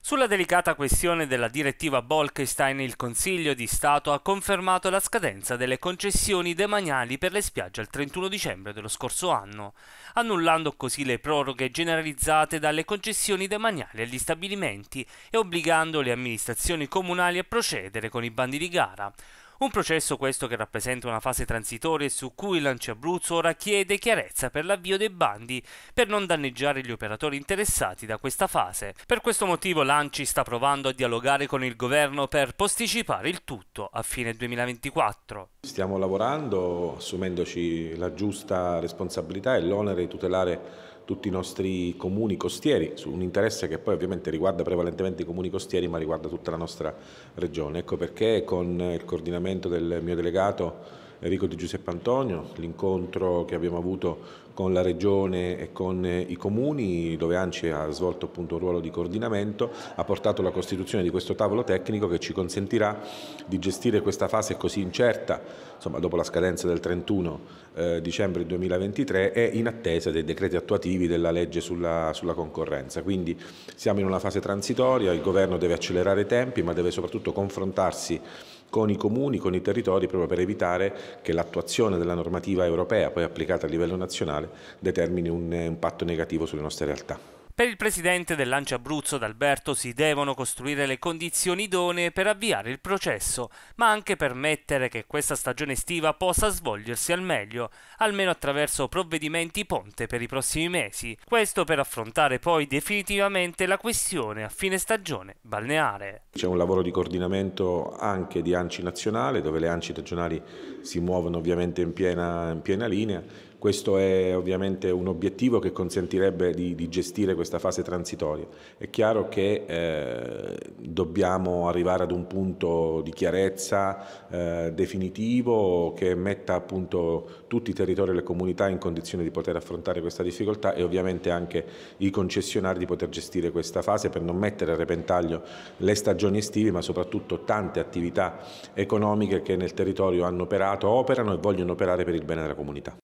Sulla delicata questione della direttiva Bolkestein il Consiglio di Stato ha confermato la scadenza delle concessioni demaniali per le spiagge al 31 dicembre dello scorso anno, annullando così le proroghe generalizzate dalle concessioni demaniali agli stabilimenti e obbligando le amministrazioni comunali a procedere con i bandi di gara, un processo questo che rappresenta una fase transitoria su cui Lanciabruzzo ora chiede chiarezza per l'avvio dei bandi per non danneggiare gli operatori interessati da questa fase. Per questo motivo Lanci sta provando a dialogare con il governo per posticipare il tutto a fine 2024. Stiamo lavorando assumendoci la giusta responsabilità e l'onere di tutelare tutti i nostri comuni costieri, su un interesse che poi ovviamente riguarda prevalentemente i comuni costieri ma riguarda tutta la nostra regione. Ecco perché con il coordinamento del mio delegato Enrico Di Giuseppe Antonio, l'incontro che abbiamo avuto con la Regione e con eh, i comuni, dove ANCI ha svolto appunto un ruolo di coordinamento, ha portato alla costituzione di questo tavolo tecnico che ci consentirà di gestire questa fase così incerta, insomma dopo la scadenza del 31 eh, dicembre 2023 e in attesa dei decreti attuativi della legge sulla, sulla concorrenza. Quindi siamo in una fase transitoria, il governo deve accelerare i tempi ma deve soprattutto confrontarsi con i comuni, con i territori, proprio per evitare che l'attuazione della normativa europea, poi applicata a livello nazionale, determini un impatto negativo sulle nostre realtà. Per il presidente del dell'Ancia Abruzzo D'Alberto si devono costruire le condizioni idonee per avviare il processo, ma anche permettere che questa stagione estiva possa svolgersi al meglio, almeno attraverso provvedimenti ponte per i prossimi mesi. Questo per affrontare poi definitivamente la questione a fine stagione balneare. C'è un lavoro di coordinamento anche di ANCI nazionale, dove le ANCI regionali si muovono ovviamente in piena, in piena linea. Questo è ovviamente un obiettivo che consentirebbe di, di gestire questa questa fase transitoria. È chiaro che eh, dobbiamo arrivare ad un punto di chiarezza eh, definitivo che metta appunto tutti i territori e le comunità in condizione di poter affrontare questa difficoltà e ovviamente anche i concessionari di poter gestire questa fase per non mettere a repentaglio le stagioni estive ma soprattutto tante attività economiche che nel territorio hanno operato, operano e vogliono operare per il bene della comunità.